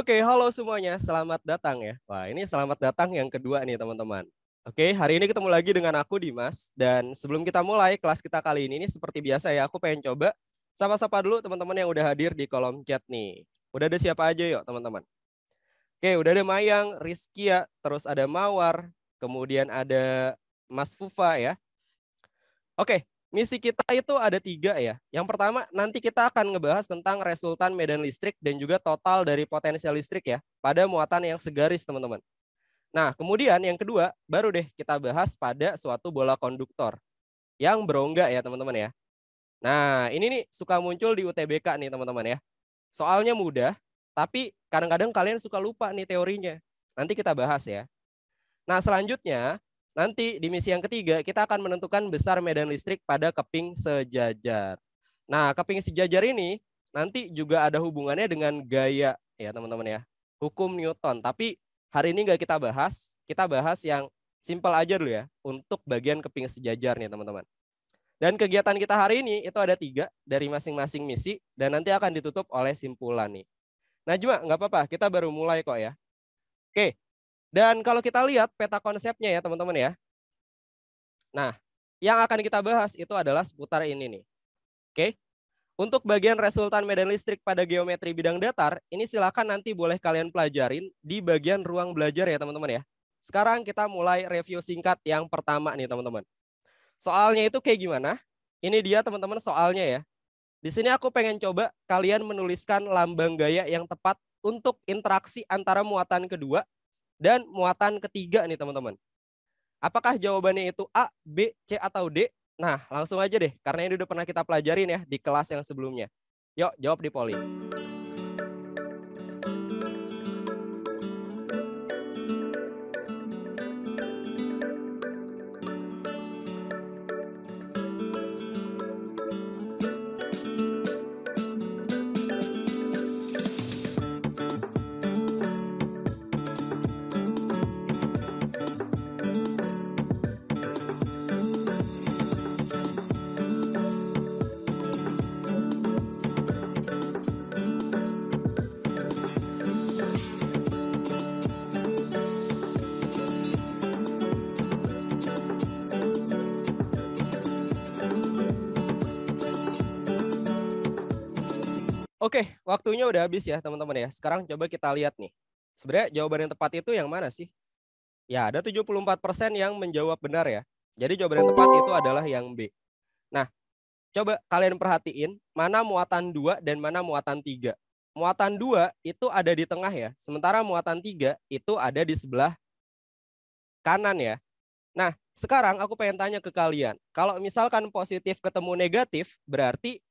Oke, halo semuanya. Selamat datang ya. Wah, ini selamat datang yang kedua nih teman-teman. Oke, hari ini ketemu lagi dengan aku Dimas. Dan sebelum kita mulai kelas kita kali ini, ini seperti biasa ya, aku pengen coba sapa-sapa dulu teman-teman yang udah hadir di kolom chat nih. Udah ada siapa aja yuk teman-teman. Oke, udah ada Mayang, Rizkia, ya, terus ada Mawar, kemudian ada Mas Fufa ya. Oke, Misi kita itu ada tiga ya. Yang pertama, nanti kita akan ngebahas tentang resultan medan listrik dan juga total dari potensial listrik ya, pada muatan yang segaris teman-teman. Nah, kemudian yang kedua, baru deh kita bahas pada suatu bola konduktor yang berongga ya teman-teman ya. Nah, ini nih suka muncul di UTBK nih teman-teman ya. Soalnya mudah, tapi kadang-kadang kalian suka lupa nih teorinya. Nanti kita bahas ya. Nah, selanjutnya Nanti di misi yang ketiga kita akan menentukan besar medan listrik pada keping sejajar. Nah, keping sejajar ini nanti juga ada hubungannya dengan gaya ya teman-teman ya. Hukum Newton. Tapi hari ini nggak kita bahas. Kita bahas yang simple aja dulu ya untuk bagian keping sejajar nih teman-teman. Dan kegiatan kita hari ini itu ada tiga dari masing-masing misi dan nanti akan ditutup oleh simpulan nih. Nah cuma nggak apa-apa, kita baru mulai kok ya. Oke, dan kalau kita lihat peta konsepnya ya teman-teman ya. Nah, yang akan kita bahas itu adalah seputar ini nih. Oke. Untuk bagian resultan medan listrik pada geometri bidang datar, ini silakan nanti boleh kalian pelajarin di bagian ruang belajar ya teman-teman ya. Sekarang kita mulai review singkat yang pertama nih teman-teman. Soalnya itu kayak gimana? Ini dia teman-teman soalnya ya. Di sini aku pengen coba kalian menuliskan lambang gaya yang tepat untuk interaksi antara muatan kedua dan muatan ketiga nih teman-teman. Apakah jawabannya itu A, B, C, atau D? Nah, langsung aja deh, karena ini udah pernah kita pelajarin ya di kelas yang sebelumnya. Yuk, jawab di poli. waktunya udah habis ya teman-teman ya. Sekarang coba kita lihat nih. Sebenarnya jawaban yang tepat itu yang mana sih? Ya, ada 74% yang menjawab benar ya. Jadi jawaban yang tepat itu adalah yang B. Nah, coba kalian perhatiin mana muatan 2 dan mana muatan 3. Muatan 2 itu ada di tengah ya, sementara muatan 3 itu ada di sebelah kanan ya. Nah, sekarang aku pengen tanya ke kalian, kalau misalkan positif ketemu negatif, berarti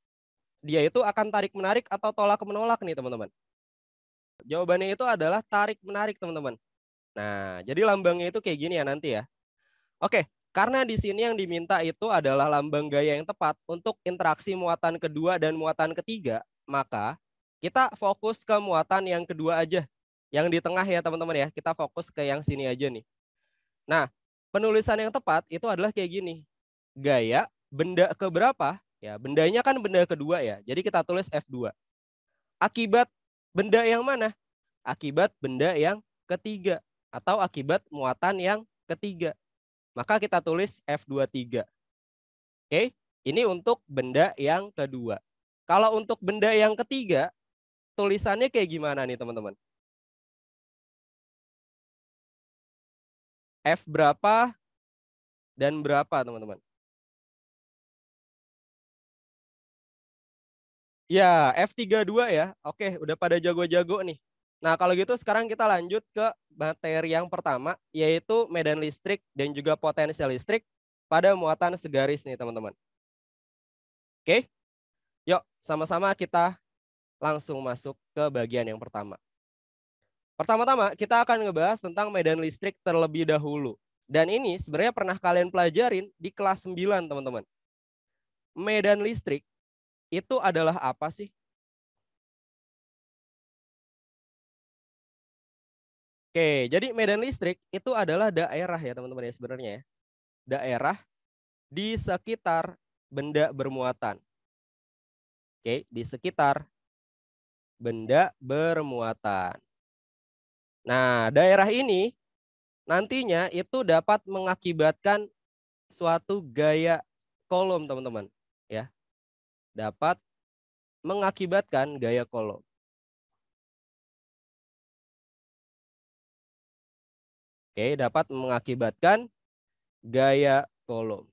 dia itu akan tarik menarik atau tolak menolak nih teman-teman. Jawabannya itu adalah tarik menarik teman-teman. Nah, jadi lambangnya itu kayak gini ya nanti ya. Oke, karena di sini yang diminta itu adalah lambang gaya yang tepat untuk interaksi muatan kedua dan muatan ketiga, maka kita fokus ke muatan yang kedua aja. Yang di tengah ya teman-teman ya, kita fokus ke yang sini aja nih. Nah, penulisan yang tepat itu adalah kayak gini. Gaya benda keberapa Ya, bendanya kan benda kedua ya. Jadi kita tulis F2. Akibat benda yang mana? Akibat benda yang ketiga atau akibat muatan yang ketiga. Maka kita tulis F23. Oke, ini untuk benda yang kedua. Kalau untuk benda yang ketiga, tulisannya kayak gimana nih teman-teman? F berapa dan berapa teman-teman? Ya, F32 ya. Oke, udah pada jago-jago nih. Nah, kalau gitu sekarang kita lanjut ke materi yang pertama, yaitu medan listrik dan juga potensial listrik pada muatan segaris nih, teman-teman. Oke, yuk sama-sama kita langsung masuk ke bagian yang pertama. Pertama-tama, kita akan ngebahas tentang medan listrik terlebih dahulu. Dan ini sebenarnya pernah kalian pelajarin di kelas 9, teman-teman. Medan listrik itu adalah apa sih? Oke, jadi medan listrik itu adalah daerah ya teman-teman ya sebenarnya ya. Daerah di sekitar benda bermuatan. Oke, di sekitar benda bermuatan. Nah, daerah ini nantinya itu dapat mengakibatkan suatu gaya kolom, teman-teman dapat mengakibatkan gaya kolom. Oke, dapat mengakibatkan gaya kolom.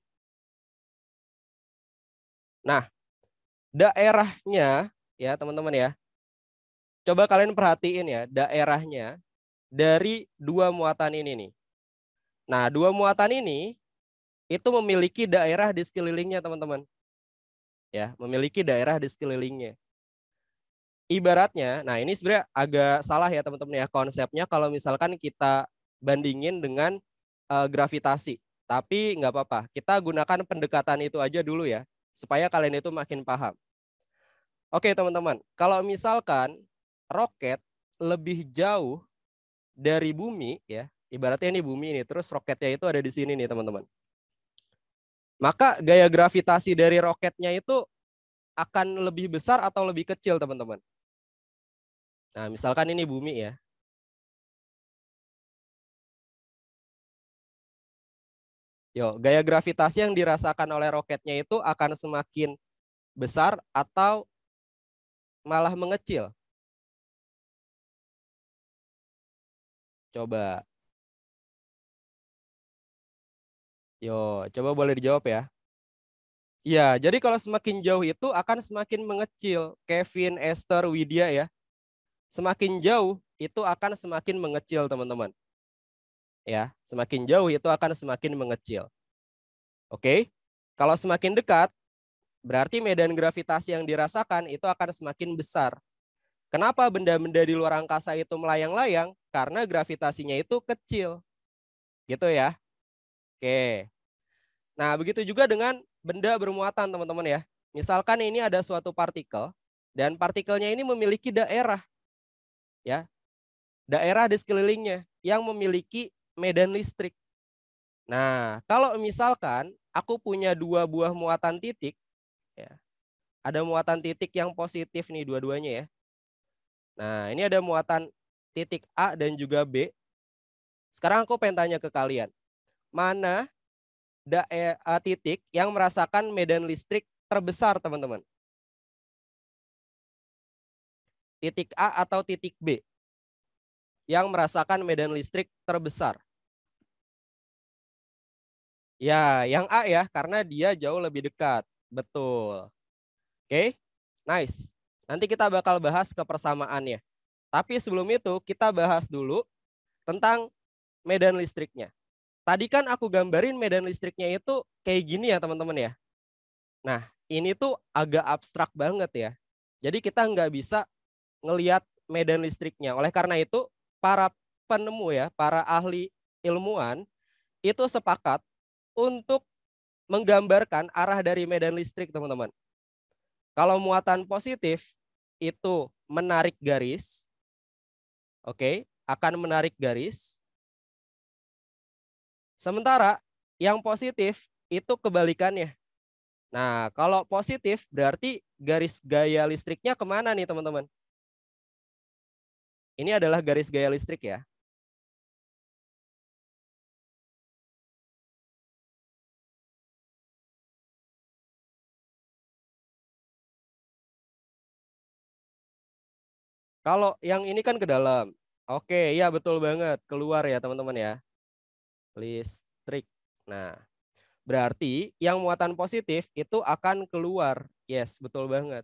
Nah, daerahnya ya teman-teman ya. Coba kalian perhatiin ya daerahnya dari dua muatan ini nih. Nah, dua muatan ini itu memiliki daerah di sekelilingnya teman-teman ya memiliki daerah di sekelilingnya ibaratnya nah ini sebenarnya agak salah ya teman-teman ya konsepnya kalau misalkan kita bandingin dengan uh, gravitasi tapi nggak apa-apa kita gunakan pendekatan itu aja dulu ya supaya kalian itu makin paham oke teman-teman kalau misalkan roket lebih jauh dari bumi ya ibaratnya ini bumi ini terus roketnya itu ada di sini nih teman-teman maka gaya gravitasi dari roketnya itu akan lebih besar atau lebih kecil, teman-teman. Nah, misalkan ini bumi ya. Yo, gaya gravitasi yang dirasakan oleh roketnya itu akan semakin besar atau malah mengecil. Coba Yo, coba boleh dijawab ya. Iya, jadi kalau semakin jauh itu akan semakin mengecil. Kevin, Esther, Widya ya. Semakin jauh itu akan semakin mengecil, teman-teman. Ya, semakin jauh itu akan semakin mengecil. Oke. Kalau semakin dekat, berarti medan gravitasi yang dirasakan itu akan semakin besar. Kenapa benda-benda di luar angkasa itu melayang-layang? Karena gravitasinya itu kecil. Gitu ya. Oke. Nah, begitu juga dengan benda bermuatan, teman-teman ya. Misalkan ini ada suatu partikel dan partikelnya ini memiliki daerah. Ya. Daerah di sekelilingnya yang memiliki medan listrik. Nah, kalau misalkan aku punya dua buah muatan titik, ya. Ada muatan titik yang positif nih dua-duanya ya. Nah, ini ada muatan titik A dan juga B. Sekarang aku pengen tanya ke kalian mana daerah e, titik yang merasakan medan listrik terbesar, teman-teman? Titik A atau titik B yang merasakan medan listrik terbesar? Ya, yang A ya, karena dia jauh lebih dekat. Betul. Oke, okay? nice. Nanti kita bakal bahas kepersamaannya. Tapi sebelum itu kita bahas dulu tentang medan listriknya. Tadi kan aku gambarin medan listriknya itu kayak gini ya teman-teman ya. Nah ini tuh agak abstrak banget ya. Jadi kita nggak bisa ngeliat medan listriknya. Oleh karena itu para penemu ya, para ahli ilmuwan itu sepakat untuk menggambarkan arah dari medan listrik teman-teman. Kalau muatan positif itu menarik garis, oke, okay, akan menarik garis. Sementara yang positif itu kebalikannya. Nah, kalau positif berarti garis gaya listriknya kemana nih teman-teman? Ini adalah garis gaya listrik ya. Kalau yang ini kan ke dalam. Oke, ya betul banget. Keluar ya teman-teman ya listrik. Nah, berarti yang muatan positif itu akan keluar. Yes, betul banget.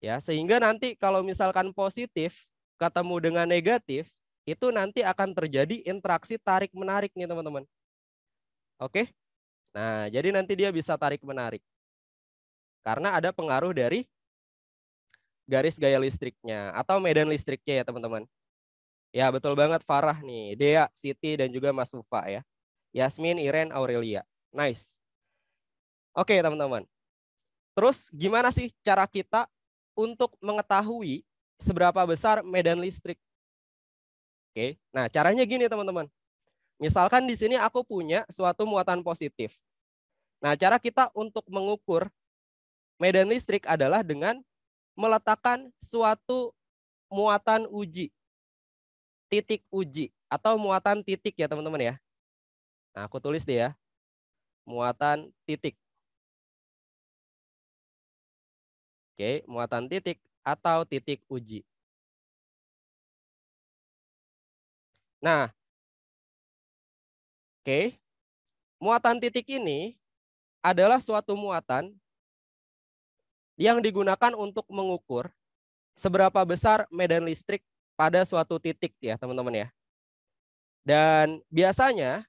Ya, sehingga nanti kalau misalkan positif ketemu dengan negatif, itu nanti akan terjadi interaksi tarik-menarik nih, teman-teman. Oke? Nah, jadi nanti dia bisa tarik-menarik. Karena ada pengaruh dari garis gaya listriknya atau medan listriknya ya, teman-teman. Ya, betul banget Farah nih. Dea, Siti, dan juga Mas Ufa ya. Yasmin, Iren, Aurelia. Nice. Oke, teman-teman. Terus gimana sih cara kita untuk mengetahui seberapa besar medan listrik? Oke. Nah, caranya gini, teman-teman. Misalkan di sini aku punya suatu muatan positif. Nah, cara kita untuk mengukur medan listrik adalah dengan meletakkan suatu muatan uji titik uji atau muatan titik ya teman-teman ya. Nah, aku tulis dia, ya. Muatan titik. Oke, muatan titik atau titik uji. Nah, oke. Muatan titik ini adalah suatu muatan yang digunakan untuk mengukur seberapa besar medan listrik pada suatu titik ya teman-teman ya. Dan biasanya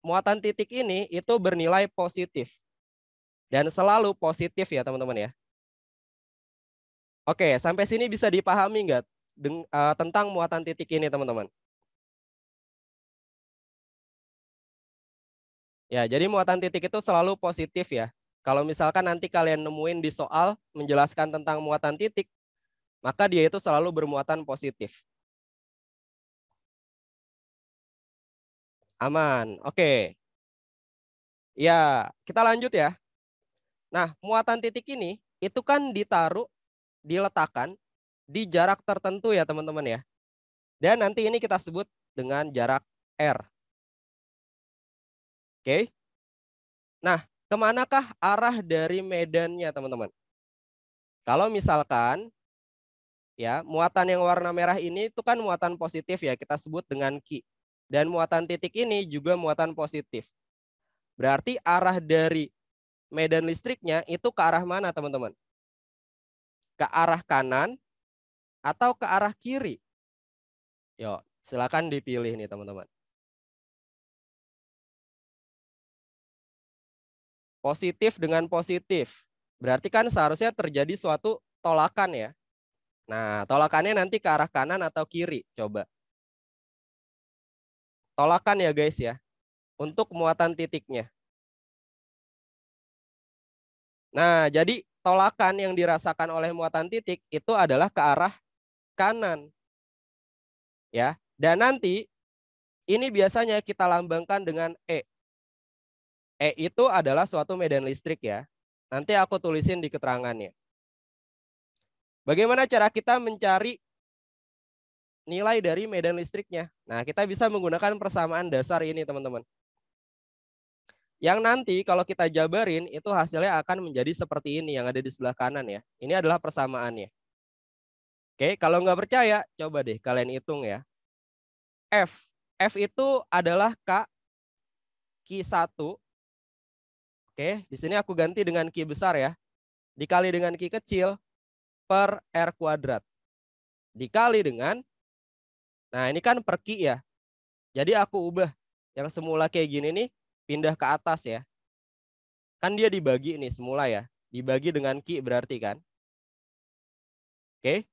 muatan titik ini itu bernilai positif. Dan selalu positif ya teman-teman ya. Oke, sampai sini bisa dipahami nggak eh, tentang muatan titik ini teman-teman? Ya, jadi muatan titik itu selalu positif ya. Kalau misalkan nanti kalian nemuin di soal menjelaskan tentang muatan titik, maka dia itu selalu bermuatan positif. Aman, oke. Okay. Ya, kita lanjut ya. Nah, muatan titik ini itu kan ditaruh, diletakkan di jarak tertentu ya teman-teman ya. Dan nanti ini kita sebut dengan jarak R. Oke. Okay. Nah, kemanakah arah dari medannya teman-teman? Kalau misalkan Ya, muatan yang warna merah ini itu kan muatan positif ya, kita sebut dengan Ki. Dan muatan titik ini juga muatan positif. Berarti arah dari medan listriknya itu ke arah mana, teman-teman? Ke arah kanan atau ke arah kiri? Yo, silakan dipilih nih, teman-teman. Positif dengan positif. Berarti kan seharusnya terjadi suatu tolakan ya. Nah, tolakannya nanti ke arah kanan atau kiri, coba. Tolakan ya guys ya, untuk muatan titiknya. Nah, jadi tolakan yang dirasakan oleh muatan titik itu adalah ke arah kanan. Ya, dan nanti ini biasanya kita lambangkan dengan E. E itu adalah suatu medan listrik ya. Nanti aku tulisin di keterangannya. Bagaimana cara kita mencari nilai dari medan listriknya? Nah, kita bisa menggunakan persamaan dasar ini, teman-teman. Yang nanti kalau kita jabarin, itu hasilnya akan menjadi seperti ini yang ada di sebelah kanan ya. Ini adalah persamaannya. Oke, kalau nggak percaya, coba deh kalian hitung ya. F. F itu adalah K, k 1 Oke, di sini aku ganti dengan k besar ya. Dikali dengan k kecil, per R kuadrat. Dikali dengan, nah ini kan per Q ya. Jadi aku ubah yang semula kayak gini nih, pindah ke atas ya. Kan dia dibagi nih semula ya. Dibagi dengan Q berarti kan. Oke.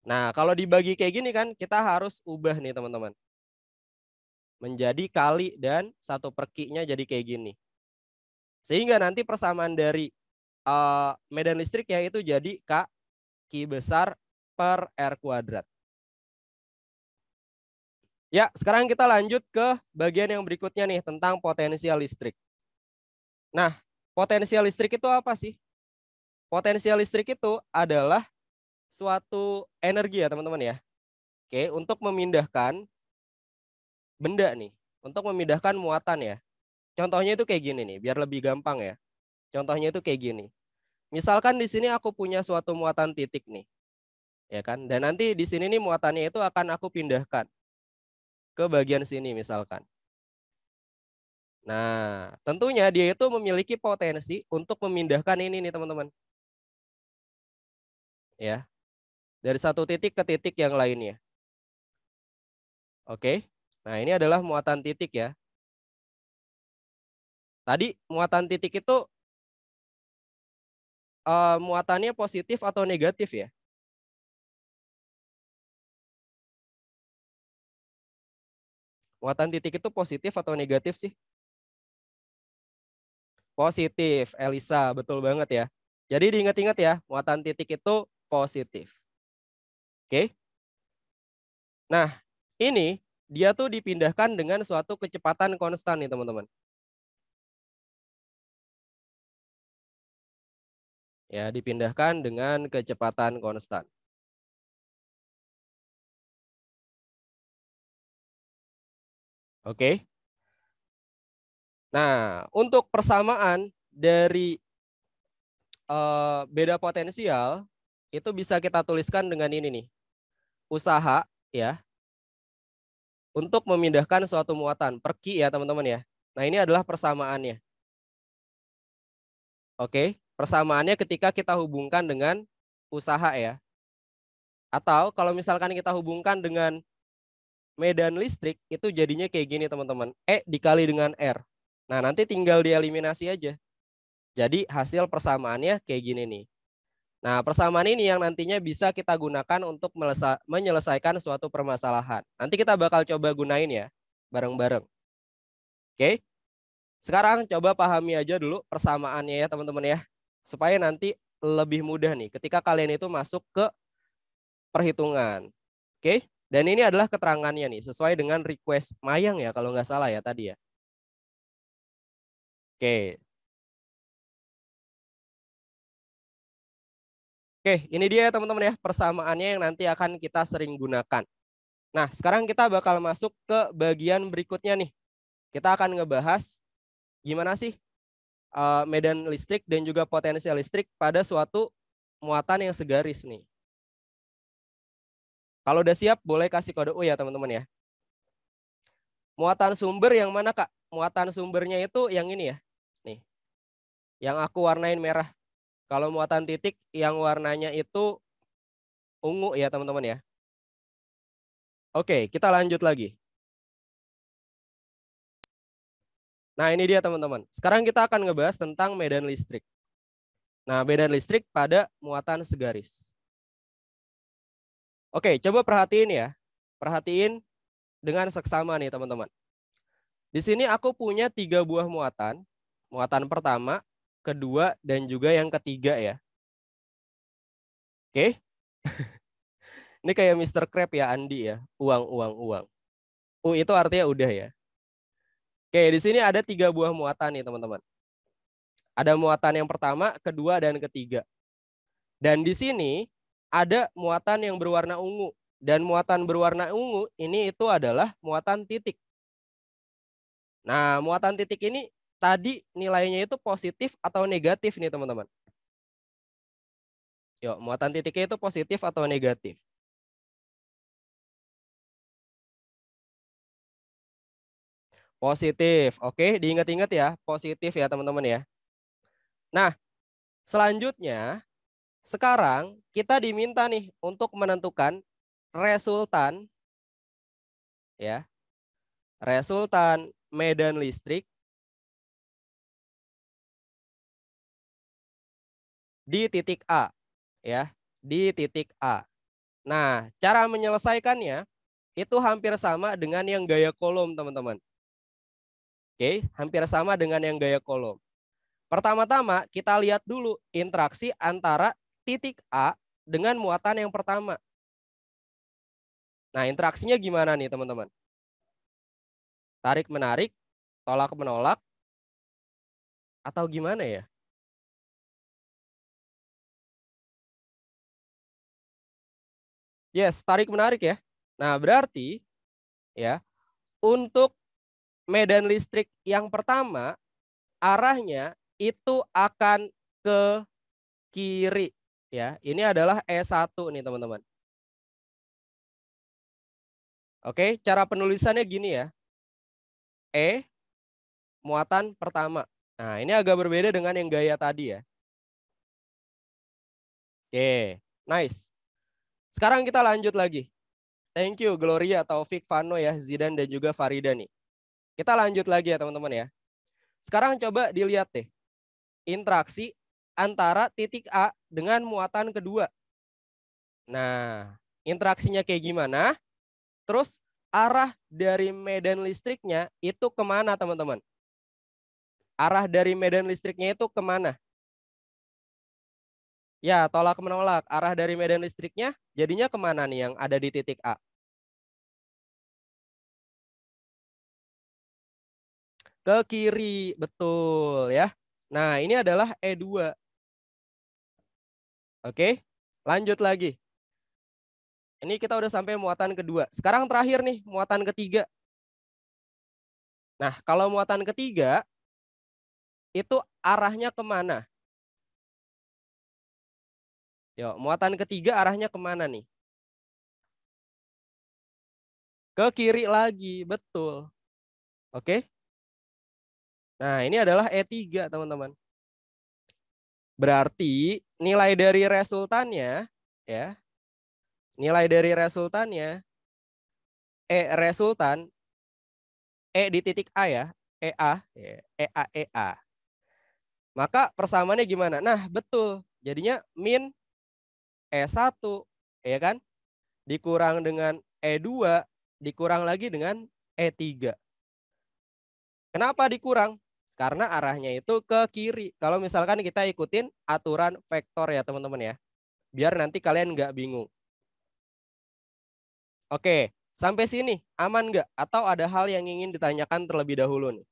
Nah, kalau dibagi kayak gini kan, kita harus ubah nih teman-teman. Menjadi kali dan satu per Q-nya jadi kayak gini. Sehingga nanti persamaan dari uh, medan listrik ya itu jadi K Q besar per R kuadrat. Ya, sekarang kita lanjut ke bagian yang berikutnya nih tentang potensial listrik. Nah, potensial listrik itu apa sih? Potensial listrik itu adalah suatu energi ya teman-teman ya. Oke, untuk memindahkan benda nih, untuk memindahkan muatan ya. Contohnya itu kayak gini nih, biar lebih gampang ya. Contohnya itu kayak gini. Misalkan di sini aku punya suatu muatan titik nih. Ya kan? Dan nanti di sini nih muatannya itu akan aku pindahkan ke bagian sini misalkan. Nah, tentunya dia itu memiliki potensi untuk memindahkan ini nih teman-teman. Ya. Dari satu titik ke titik yang lainnya. Oke. Nah, ini adalah muatan titik ya. Tadi muatan titik itu uh, muatannya positif atau negatif ya? Muatan titik itu positif atau negatif sih? Positif, Elisa, betul banget ya. Jadi diingat-ingat ya, muatan titik itu positif. Oke? Nah, ini dia tuh dipindahkan dengan suatu kecepatan konstan nih teman-teman. ya dipindahkan dengan kecepatan konstan. Oke. Nah, untuk persamaan dari uh, beda potensial itu bisa kita tuliskan dengan ini nih. Usaha ya untuk memindahkan suatu muatan, perki ya teman-teman ya. Nah, ini adalah persamaannya. Oke. Persamaannya ketika kita hubungkan dengan usaha ya. Atau kalau misalkan kita hubungkan dengan medan listrik, itu jadinya kayak gini teman-teman. E dikali dengan R. Nah nanti tinggal dieliminasi aja. Jadi hasil persamaannya kayak gini nih. Nah, persamaan ini yang nantinya bisa kita gunakan untuk menyelesaikan suatu permasalahan. Nanti kita bakal coba gunain ya, bareng-bareng. Oke? Sekarang coba pahami aja dulu persamaannya ya, teman-teman ya supaya nanti lebih mudah nih ketika kalian itu masuk ke perhitungan. Oke? Okay? Dan ini adalah keterangannya nih, sesuai dengan request Mayang ya kalau nggak salah ya tadi ya. Oke. Okay. Oke, ini dia ya teman-teman ya persamaannya yang nanti akan kita sering gunakan. Nah, sekarang kita bakal masuk ke bagian berikutnya nih. Kita akan ngebahas gimana sih uh, medan listrik dan juga potensi listrik pada suatu muatan yang segaris nih. Kalau udah siap, boleh kasih kode U ya teman-teman ya. Muatan sumber yang mana kak? Muatan sumbernya itu yang ini ya, nih, yang aku warnain merah. Kalau muatan titik yang warnanya itu ungu ya teman-teman ya. Oke, kita lanjut lagi. Nah ini dia teman-teman. Sekarang kita akan ngebahas tentang medan listrik. Nah medan listrik pada muatan segaris. Oke, coba perhatiin ya. Perhatiin dengan seksama nih teman-teman. Di sini aku punya tiga buah muatan. Muatan pertama, kedua, dan juga yang ketiga ya. Oke. Ini kayak Mr. Crab ya, Andi ya. Uang, uang, uang. U itu artinya udah ya. Oke, di sini ada tiga buah muatan nih teman-teman. Ada muatan yang pertama, kedua, dan ketiga. Dan di sini ada muatan yang berwarna ungu. Dan muatan berwarna ungu ini itu adalah muatan titik. Nah, muatan titik ini tadi nilainya itu positif atau negatif nih teman-teman. Yuk, muatan titiknya itu positif atau negatif. Positif. Oke, diingat-ingat ya, positif ya teman-teman ya. Nah, selanjutnya sekarang kita diminta nih untuk menentukan resultan ya. Resultan medan listrik di titik A ya, di titik A. Nah, cara menyelesaikannya itu hampir sama dengan yang gaya kolom, teman-teman. Oke, hampir sama dengan yang gaya kolom. Pertama-tama kita lihat dulu interaksi antara titik A dengan muatan yang pertama. Nah, interaksinya gimana nih, teman-teman? Tarik menarik, tolak menolak atau gimana ya? Yes, tarik menarik ya. Nah, berarti ya untuk medan listrik yang pertama arahnya itu akan ke kiri ya. Ini adalah E1 nih teman-teman. Oke, cara penulisannya gini ya. E muatan pertama. Nah, ini agak berbeda dengan yang gaya tadi ya. Oke, nice. Sekarang kita lanjut lagi. Thank you Gloria, Taufik, Vano ya, Zidan dan juga Farida nih. Kita lanjut lagi ya teman-teman ya. Sekarang coba dilihat deh. Interaksi antara titik A dengan muatan kedua. Nah, interaksinya kayak gimana? Terus arah dari medan listriknya itu kemana teman-teman? Arah dari medan listriknya itu kemana? Ya, tolak menolak. Arah dari medan listriknya jadinya kemana nih yang ada di titik A? ke kiri, betul ya. Nah, ini adalah E2. Oke, lanjut lagi. Ini kita udah sampai muatan kedua. Sekarang terakhir nih, muatan ketiga. Nah, kalau muatan ketiga, itu arahnya kemana? Yo, muatan ketiga arahnya kemana nih? Ke kiri lagi, betul. Oke, Nah, ini adalah E3, teman-teman. Berarti nilai dari resultannya ya. Nilai dari resultannya E resultan E di titik A ya, EA, ya, EA EA. Maka persamaannya gimana? Nah, betul. Jadinya min E1 ya kan? Dikurang dengan E2, dikurang lagi dengan E3. Kenapa dikurang? karena arahnya itu ke kiri. Kalau misalkan kita ikutin aturan vektor ya teman-teman ya, biar nanti kalian nggak bingung. Oke, sampai sini aman nggak? Atau ada hal yang ingin ditanyakan terlebih dahulu nih?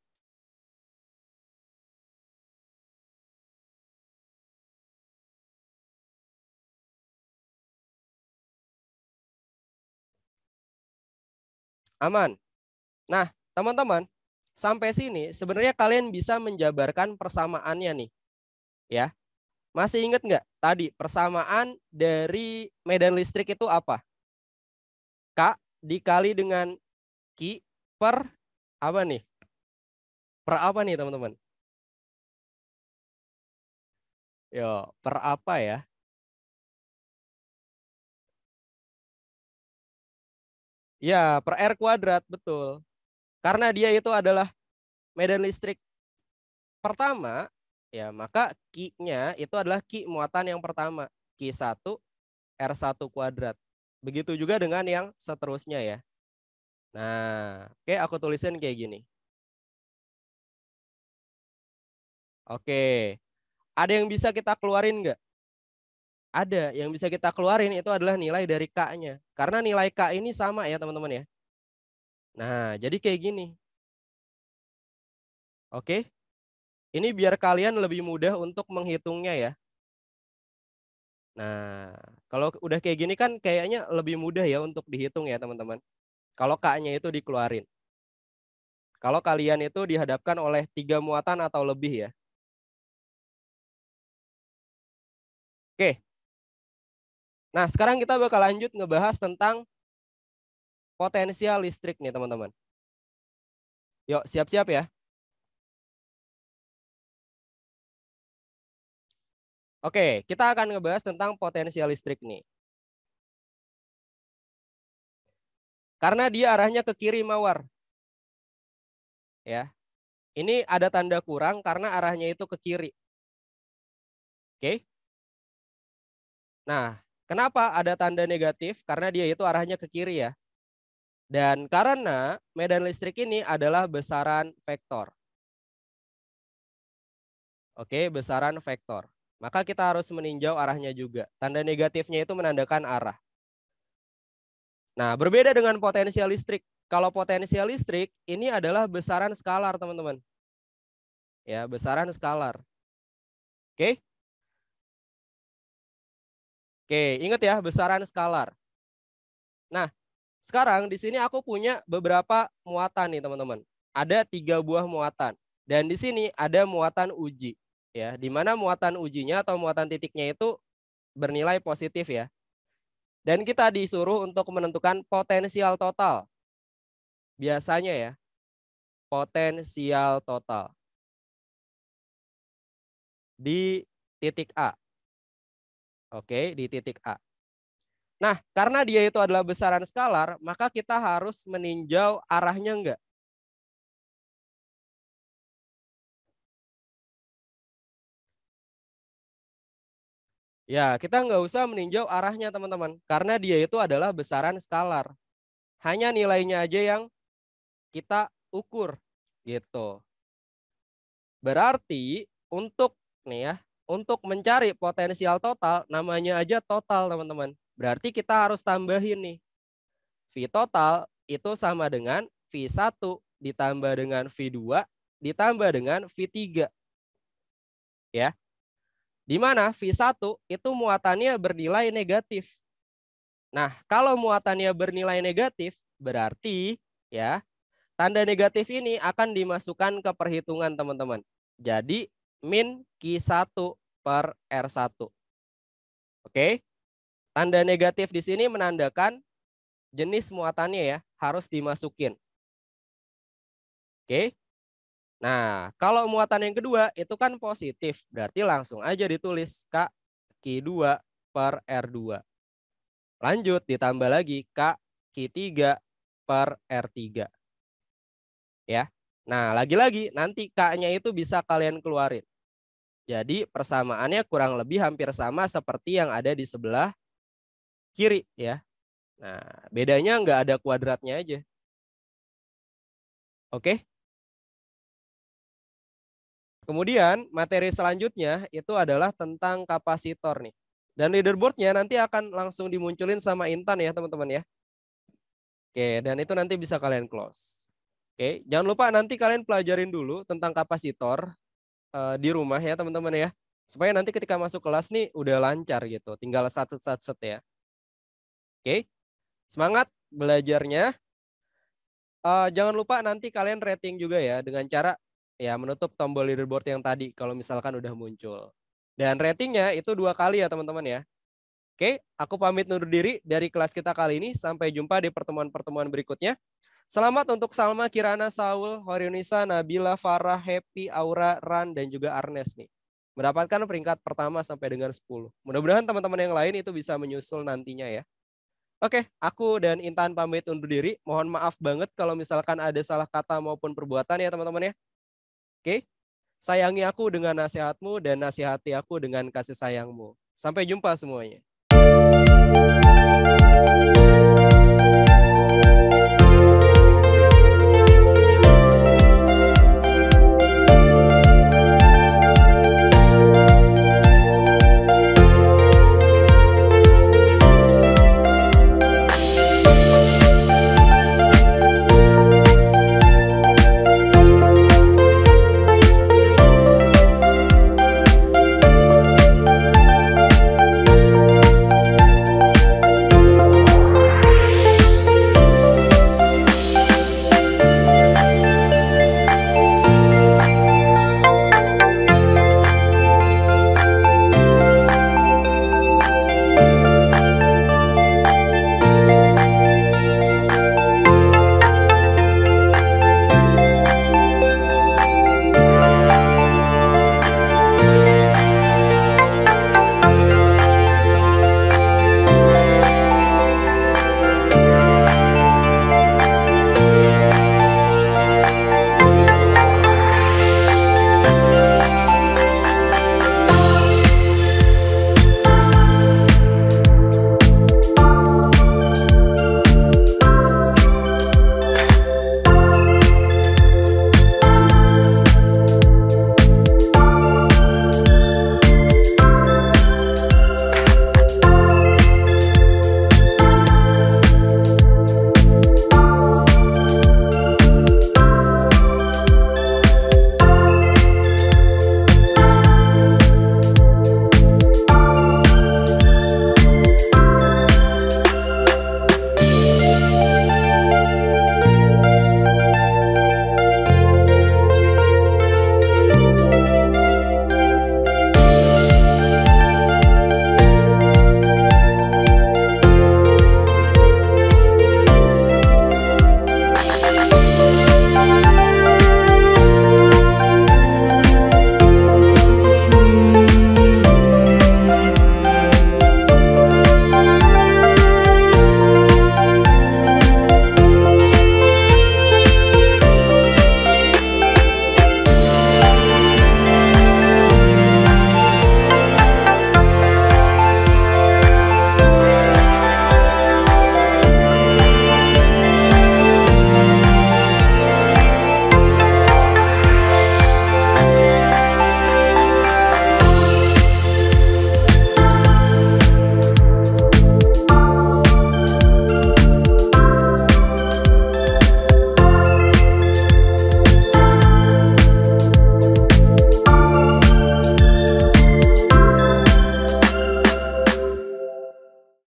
Aman. Nah, teman-teman, sampai sini sebenarnya kalian bisa menjabarkan persamaannya nih. Ya. Masih ingat nggak tadi persamaan dari medan listrik itu apa? K dikali dengan Q per apa nih? Per apa nih teman-teman? Yo, per apa ya? Ya, per R kuadrat, betul. Karena dia itu adalah medan listrik pertama, ya maka Ki-nya itu adalah Ki muatan yang pertama. Ki1 R1 kuadrat. Begitu juga dengan yang seterusnya ya. Nah, oke okay, aku tulisin kayak gini. Oke. Okay. Ada yang bisa kita keluarin nggak? Ada. Yang bisa kita keluarin itu adalah nilai dari K-nya. Karena nilai K ini sama ya teman-teman ya. Nah, jadi kayak gini. Oke. Ini biar kalian lebih mudah untuk menghitungnya ya. Nah, kalau udah kayak gini kan kayaknya lebih mudah ya untuk dihitung ya teman-teman. Kalau K-nya itu dikeluarin. Kalau kalian itu dihadapkan oleh tiga muatan atau lebih ya. Oke. Nah, sekarang kita bakal lanjut ngebahas tentang potensial listrik nih teman-teman. Yuk siap-siap ya. Oke, kita akan ngebahas tentang potensial listrik nih. Karena dia arahnya ke kiri mawar. Ya. Ini ada tanda kurang karena arahnya itu ke kiri. Oke. Nah, kenapa ada tanda negatif? Karena dia itu arahnya ke kiri ya. Dan karena medan listrik ini adalah besaran vektor. Oke, besaran vektor. Maka kita harus meninjau arahnya juga. Tanda negatifnya itu menandakan arah. Nah, berbeda dengan potensial listrik. Kalau potensial listrik, ini adalah besaran skalar, teman-teman. Ya, besaran skalar. Oke? Oke, ingat ya, besaran skalar. Nah, sekarang di sini aku punya beberapa muatan nih teman-teman. Ada tiga buah muatan. Dan di sini ada muatan uji. ya Di mana muatan ujinya atau muatan titiknya itu bernilai positif ya. Dan kita disuruh untuk menentukan potensial total. Biasanya ya, potensial total di titik A. Oke, di titik A. Nah, karena dia itu adalah besaran skalar, maka kita harus meninjau arahnya enggak? Ya, kita enggak usah meninjau arahnya, teman-teman. Karena dia itu adalah besaran skalar. Hanya nilainya aja yang kita ukur. gitu. Berarti untuk nih ya, untuk mencari potensial total, namanya aja total, teman-teman. Berarti kita harus tambahin nih. V total itu sama dengan V1 ditambah dengan V2 ditambah dengan V3. Ya. Di mana V1 itu muatannya bernilai negatif. Nah, kalau muatannya bernilai negatif, berarti ya tanda negatif ini akan dimasukkan ke perhitungan teman-teman. Jadi min Q1 per R1. Oke. Tanda negatif di sini menandakan jenis muatannya ya harus dimasukin. Oke. Nah, kalau muatan yang kedua itu kan positif, berarti langsung aja ditulis K Q2 per R2. Lanjut ditambah lagi K Q3 per R3. Ya. Nah, lagi-lagi nanti K-nya itu bisa kalian keluarin. Jadi persamaannya kurang lebih hampir sama seperti yang ada di sebelah kiri ya. Iya. Nah, bedanya nggak ada kuadratnya aja. Oke. Kemudian materi selanjutnya itu adalah tentang kapasitor nih. Dan leaderboardnya nanti akan langsung dimunculin sama Intan ya teman-teman ya. Oke, dan itu nanti bisa kalian close. Oke, jangan lupa nanti kalian pelajarin dulu tentang kapasitor uh, di rumah ya teman-teman ya. Supaya nanti ketika masuk kelas nih udah lancar gitu, tinggal satu-satu set ya. Oke, semangat belajarnya. Uh, jangan lupa nanti kalian rating juga ya dengan cara ya menutup tombol leaderboard yang tadi kalau misalkan udah muncul. Dan ratingnya itu dua kali ya teman-teman ya. Oke, aku pamit nurut diri dari kelas kita kali ini. Sampai jumpa di pertemuan-pertemuan berikutnya. Selamat untuk Salma, Kirana, Saul, Horinisa, Nabila, Farah, Happy, Aura, Ran, dan juga Arnes nih. Mendapatkan peringkat pertama sampai dengan 10. Mudah-mudahan teman-teman yang lain itu bisa menyusul nantinya ya. Oke, aku dan Intan pamit undur diri. Mohon maaf banget kalau misalkan ada salah kata maupun perbuatan ya teman-teman ya. Oke, sayangi aku dengan nasihatmu dan nasihati aku dengan kasih sayangmu. Sampai jumpa semuanya.